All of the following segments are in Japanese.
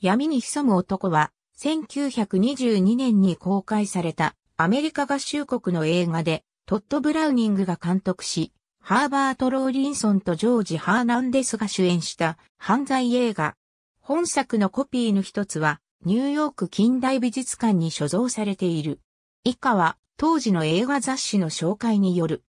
闇に潜む男は、1922年に公開されたアメリカ合衆国の映画で、トット・ブラウニングが監督し、ハーバート・ローリンソンとジョージ・ハーナンデスが主演した犯罪映画。本作のコピーの一つは、ニューヨーク近代美術館に所蔵されている。以下は、当時の映画雑誌の紹介による。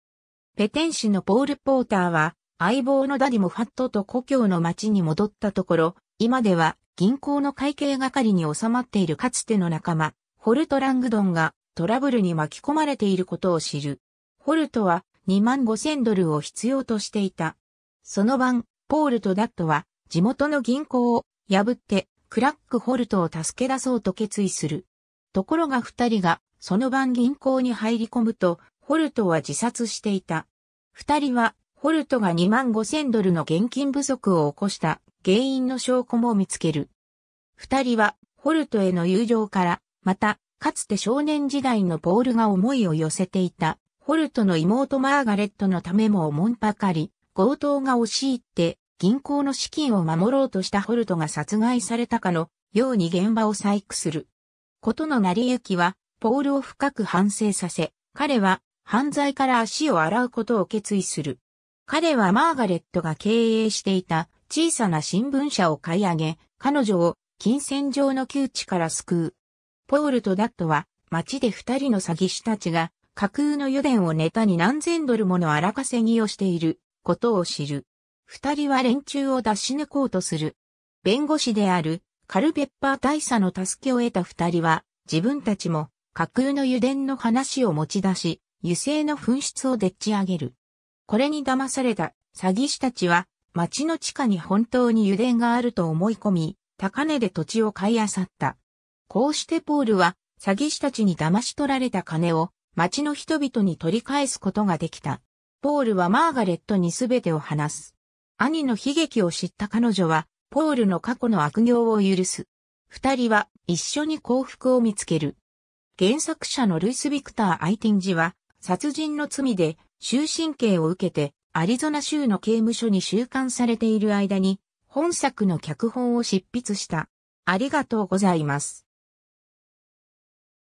ペテン氏のポール・ポーターは、相棒のダディもファットと故郷の街に戻ったところ、今では銀行の会計係に収まっているかつての仲間、ホルト・ラングドンがトラブルに巻き込まれていることを知る。ホルトは2万5千ドルを必要としていた。その晩、ポールとダットは地元の銀行を破ってクラック・ホルトを助け出そうと決意する。ところが二人がその晩銀行に入り込むと、ホルトは自殺していた。二人は、ホルトが2万5千ドルの現金不足を起こした原因の証拠も見つける。二人は、ホルトへの友情から、また、かつて少年時代のポールが思いを寄せていた、ホルトの妹マーガレットのためもおもんぱかり、強盗が押し入って、銀行の資金を守ろうとしたホルトが殺害されたかのように現場を細工する。ことの成り行きは、ポールを深く反省させ、彼は犯罪から足を洗うことを決意する。彼はマーガレットが経営していた小さな新聞社を買い上げ、彼女を金銭上の窮地から救う。ポールとダットは街で二人の詐欺師たちが架空の油田をネタに何千ドルもの荒稼ぎをしていることを知る。二人は連中を出し抜こうとする。弁護士であるカルベッパー大佐の助けを得た二人は自分たちも架空の油田の話を持ち出し、油性の紛失をでっち上げる。これに騙された詐欺師たちは町の地下に本当に油田があると思い込み、高値で土地を買い漁った。こうしてポールは、詐欺師たちに騙し取られた金を、町の人々に取り返すことができた。ポールはマーガレットに全てを話す。兄の悲劇を知った彼女は、ポールの過去の悪行を許す。二人は一緒に幸福を見つける。原作者のルイス・ビクター・アイティンジは、殺人の罪で終身刑を受けてアリゾナ州の刑務所に収監されている間に、本作の脚本を執筆した。ありがとうございます。